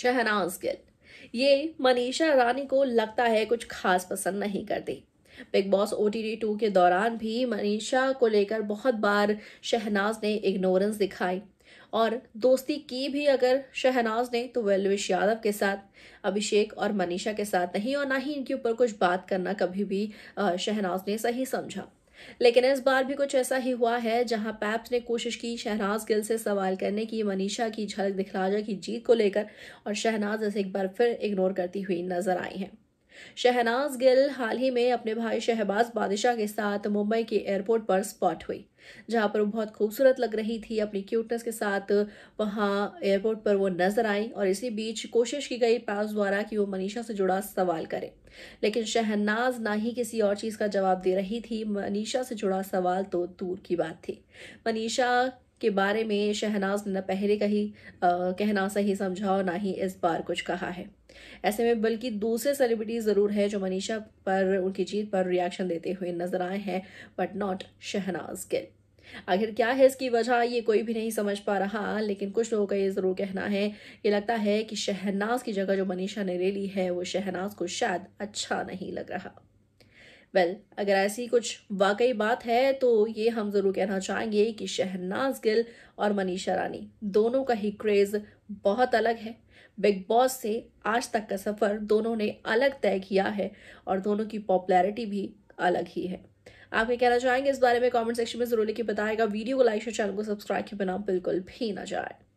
शहनाज गिल ये मनीषा रानी को लगता है कुछ खास पसंद नहीं करती बिग बॉस ओ टी टू के दौरान भी मनीषा को लेकर बहुत बार शहनाज ने इग्नोरेंस दिखाई और दोस्ती की भी अगर शहनाज ने तो वेलविश यादव के साथ अभिषेक और मनीषा के साथ नहीं और ना ही इनके ऊपर कुछ बात करना कभी भी शहनाज ने सही समझा लेकिन इस बार भी कुछ ऐसा ही हुआ है जहां पैप्स ने कोशिश की शहनाज गिल से सवाल करने की मनीषा की झलक दिखलाजा की जीत को लेकर और शहनाज इसे एक बार फिर इग्नोर करती हुई नजर आई हैं शहनाज गिल हाल ही में अपने भाई शहबाज बादशाह के साथ मुंबई के एयरपोर्ट पर स्पॉट हुई जहां पर वो बहुत खूबसूरत लग रही थी अपनी क्यूटनेस के साथ वहां एयरपोर्ट पर वो नजर आई और इसी बीच कोशिश की गई पास द्वारा कि वो मनीषा से जुड़ा सवाल करे लेकिन शहनाज ना ही किसी और चीज का जवाब दे रही थी मनीषा से जुड़ा सवाल तो दूर की बात थी मनीषा के बारे में शहनाज ने न पहले कहीं कहना सही समझा और ना ही इस बार कुछ कहा है ऐसे में बल्कि दूसरे सेलिब्रिटीज ज़रूर है जो मनीषा पर उनकी जीत पर रिएक्शन देते हुए नजर आए हैं बट नॉट शहनाज गिल आखिर क्या है इसकी वजह ये कोई भी नहीं समझ पा रहा लेकिन कुछ लोगों का ये ज़रूर कहना है ये लगता है कि शहनाज की जगह जो मनीषा ने ले ली है वो शहनाज को शायद अच्छा नहीं लग रहा वेल well, अगर ऐसी कुछ वाकई बात है तो ये हम ज़रूर कहना चाहेंगे कि शहनाज गिल और मनीषा रानी दोनों का ही क्रेज़ बहुत अलग है बिग बॉस से आज तक का सफ़र दोनों ने अलग तय किया है और दोनों की पॉपुलैरिटी भी अलग ही है आप ये कहना चाहेंगे इस बारे में कमेंट सेक्शन में जरूर लिखिए बताएगा वीडियो को लाइक और चैनल को सब्सक्राइब के बिना बिल्कुल भी ना जाए